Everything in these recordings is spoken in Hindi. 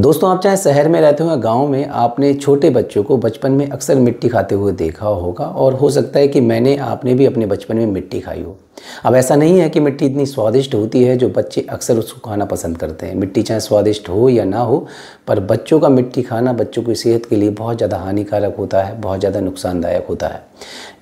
दोस्तों आप चाहे शहर में रहते हो या गांव में आपने छोटे बच्चों को बचपन में अक्सर मिट्टी खाते हुए देखा होगा और हो सकता है कि मैंने आपने भी अपने बचपन में मिट्टी खाई हो अब ऐसा नहीं है कि मिट्टी इतनी स्वादिष्ट होती है जो बच्चे अक्सर उसको खाना पसंद करते हैं मिट्टी चाहे स्वादिष्ट हो या ना हो पर बच्चों का मिट्टी खाना बच्चों की सेहत के लिए बहुत ज़्यादा हानिकारक होता है बहुत ज़्यादा नुकसानदायक होता है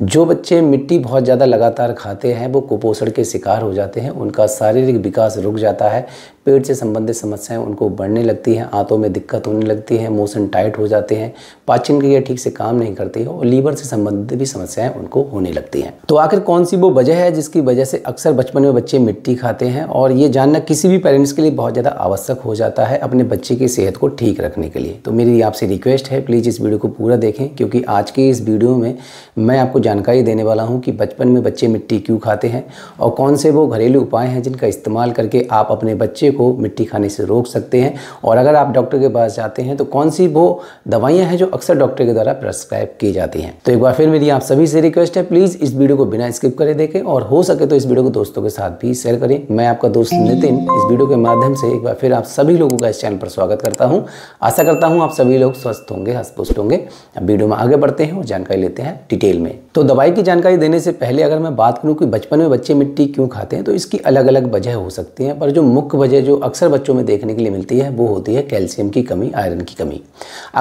जो बच्चे मिट्टी बहुत ज़्यादा लगातार खाते हैं वो कुपोषण के शिकार हो जाते हैं उनका शारीरिक विकास रुक जाता है पेट से संबंधित समस्याएं उनको बढ़ने लगती हैं आंतों में दिक्कत होने लगती है मोशन टाइट हो जाते हैं पाचन क्रिया ठीक से काम नहीं करती है और लीवर से संबंधित भी समस्याएं उनको होने लगती हैं तो आखिर कौन सी वो वजह है जिसकी वजह से अक्सर बचपन में बच्चे मिट्टी खाते हैं और ये जानना किसी भी पेरेंट्स के लिए बहुत ज़्यादा आवश्यक हो जाता है अपने बच्चे की सेहत को ठीक रखने के लिए तो मेरी आपसे रिक्वेस्ट है प्लीज़ इस वीडियो को पूरा देखें क्योंकि आज की इस वीडियो में मैं आपको जानकारी देने वाला हूँ कि बचपन में बच्चे मिट्टी क्यों खाते हैं और कौन से वो घरेलू उपाय हैं जिनका इस्तेमाल करके आप अपने बच्चे को मिट्टी खाने से रोक सकते हैं और अगर आप डॉक्टर के पास जाते हैं तो कौन सी वो दवाइयाँ हैं जो अक्सर डॉक्टर के द्वारा प्रेस्क्राइब की जाती हैं तो एक बार फिर मेरी आप सभी से रिक्वेस्ट है प्लीज़ इस वीडियो को बिना स्किप करें देखें और हो सके तो इस वीडियो को दोस्तों के साथ भी शेयर करें मैं आपका दोस्त नितिन इस वीडियो के माध्यम से एक बार फिर आप सभी लोगों का इस चैनल पर स्वागत करता हूँ आशा करता हूँ आप सभी लोग स्वस्थ होंगे हंसपुष्ट होंगे अब वीडियो में आगे बढ़ते हैं और जानकारी लेते हैं डिटेल में तो दवाई की जानकारी देने से पहले अगर मैं बात करूँ कि बचपन में बच्चे मिट्टी क्यों खाते हैं तो इसकी अलग अलग वजह हो सकती हैं पर जो मुख्य वजह जो अक्सर बच्चों में देखने के लिए मिलती है वो होती है कैल्शियम की कमी आयरन की कमी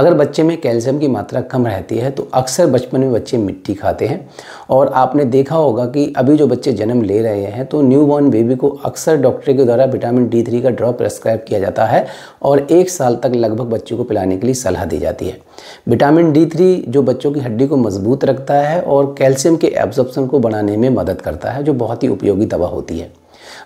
अगर बच्चे में कैल्शियम की मात्रा कम रहती है तो अक्सर बचपन में बच्चे मिट्टी खाते हैं और आपने देखा होगा कि अभी जो बच्चे जन्म ले रहे हैं तो न्यू बॉर्न बेबी को अक्सर डॉक्टर के द्वारा विटामिन डी थ्री का ड्रॉप प्रेस्क्राइब किया जाता है और एक साल तक लगभग बच्चे को पिलाने के लिए सलाह दी जाती है विटामिन डी थ्री जो बच्चों की हड्डी को मजबूत रखता है और कैल्शियम के एब्जॉर्प्शन को बढ़ाने में मदद करता है जो बहुत ही उपयोगी दवा होती है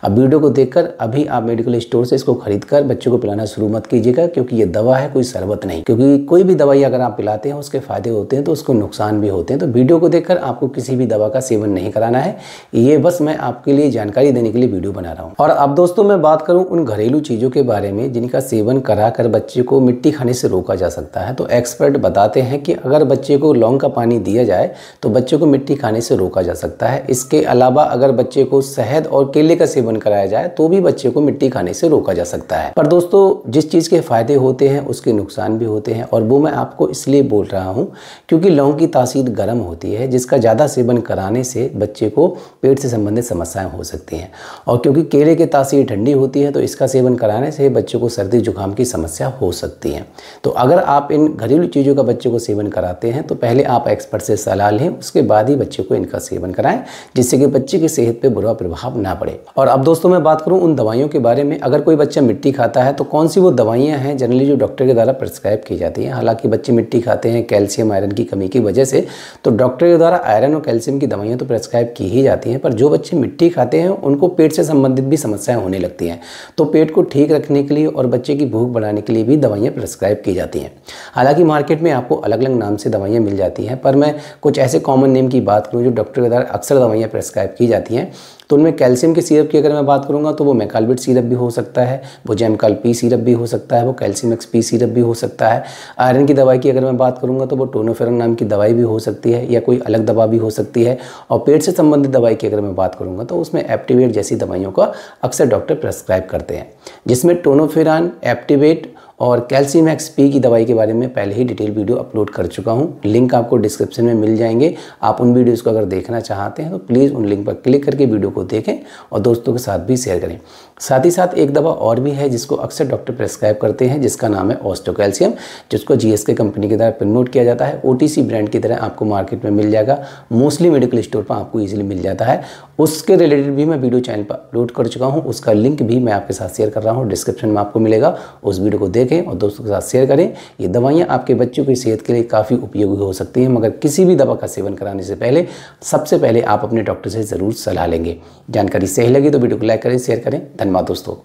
अब वीडियो को देखकर अभी आप मेडिकल स्टोर से इसको खरीद कर बच्चों को पिलाना शुरू मत कीजिएगा क्योंकि ये दवा है कोई शरबत नहीं क्योंकि कोई भी दवाई अगर आप पिलाते हैं उसके फायदे होते हैं तो उसको नुकसान भी होते हैं तो वीडियो को देखकर आपको किसी भी दवा का सेवन नहीं कराना है ये बस मैं आपके लिए जानकारी देने के लिए वीडियो बना रहा हूँ और अब दोस्तों मैं बात करूँ उन घरेलू चीज़ों के बारे में जिनका सेवन करा कर बच्चे को मिट्टी खाने से रोका जा सकता है तो एक्सपर्ट बताते हैं कि अगर बच्चे को लौंग का पानी दिया जाए तो बच्चे को मिट्टी खाने से रोका जा सकता है इसके अलावा अगर बच्चे को शहद और केले का सेवन सेवन कराया जाए तो भी बच्चे को मिट्टी खाने से रोका जा सकता है पर दोस्तों जिस चीज़ के फ़ायदे होते हैं उसके नुकसान भी होते हैं और वो मैं आपको इसलिए बोल रहा हूँ क्योंकि लौंग की तासीर गर्म होती है जिसका ज़्यादा सेवन कराने से बच्चे को पेट से संबंधित समस्याएं हो सकती हैं और क्योंकि केले की तासीर ठंडी होती है तो इसका सेवन कराने से बच्चे को सर्दी जुकाम की समस्या हो सकती है तो अगर आप इन घरेलू चीज़ों का बच्चे को सेवन कराते हैं तो पहले आप एक्सपर्ट से सलाह लें उसके बाद ही बच्चे को इनका सेवन कराएं जिससे कि बच्चे की सेहत पर बुरा प्रभाव ना पड़े और अब दोस्तों मैं बात करूँ उन दवाइयों के बारे में अगर कोई बच्चा मिट्टी खाता है तो कौन सी वो दवाइयाँ हैं जनरली जो डॉक्टर के द्वारा प्रिस्क्राइब की जाती हैं हालांकि बच्चे मिट्टी खाते हैं कैल्शियम आयरन की कमी की वजह से तो डॉक्टर के द्वारा आयरन और कैल्शियम की दवाइयाँ तो प्रिस्क्राइब की ही जाती हैं पर जो बच्चे मिट्टी खाते हैं उनको पेट से संबंधित भी समस्याएँ होने लगती हैं तो पेट को ठीक रखने के लिए और बच्चे की भूख बढ़ाने के लिए भी दवाइयाँ प्रिस्क्राइब की जाती हैं हालाँकि मार्केट में आपको अलग अलग नाम से दवाइयाँ मिल जाती हैं पर मैं कुछ ऐसे कॉमन नेम की बात करूँ जो डॉक्टर के द्वारा अक्सर दवाइयाँ प्रिस्क्राइब की जाती हैं तो उनमें कैल्शियम के सीरप की अगर मैं बात करूँगा तो वो मेकालबिट सीरप भी हो सकता है वो जैमकाल पी सीरप भी हो सकता है वो कैल्शियम एक्स पी सीरप भी हो सकता है आयरन की दवाई की अगर मैं बात करूँगा तो वो टोनोफेरन नाम की दवाई भी हो सकती है या कोई अलग दवा भी हो सकती है और पेट से संबंधित दवाई की अगर मैं बात करूँगा तो उसमें एप्टिवेट जैसी दवाइयों का अक्सर डॉक्टर प्रेस्क्राइब करते हैं जिसमें टोनोफेरान एप्टिवेट और कैल्शियम एक्स पी की दवाई के बारे में पहले ही डिटेल वीडियो अपलोड कर चुका हूँ लिंक आपको डिस्क्रिप्शन में मिल जाएंगे आप उन वीडियोज़ को अगर देखना चाहते हैं तो प्लीज़ उन लिंक पर क्लिक करके वीडियो को देखें और दोस्तों के साथ भी शेयर करें साथ ही साथ एक दवा और भी है जिसको अक्सर डॉक्टर प्रेस्क्राइब करते हैं जिसका नाम है ऑस्टोकैल्शियम जिसको जी कंपनी की तरह प्रमोट किया जाता है ओ ब्रांड की तरह आपको मार्केट में मिल जाएगा मोस्टली मेडिकल स्टोर पर आपको ईजिली मिल जाता है उसके रिलेटेड भी मैं वीडियो चैनल पर अपलोड कर चुका हूँ उसका लिंक भी मैं आपके साथ शेयर कर रहा हूँ डिस्क्रिप्शन में आपको मिलेगा उस वीडियो को देख देखें और दोस्तों के साथ शेयर करें ये दवाइयाँ आपके बच्चों की सेहत के लिए काफ़ी उपयोगी हो सकती हैं मगर किसी भी दवा का सेवन कराने से पहले सबसे पहले आप अपने डॉक्टर से ज़रूर सलाह लेंगे जानकारी सही लगी तो वीडियो को लाइक करें शेयर करें धन्यवाद दोस्तों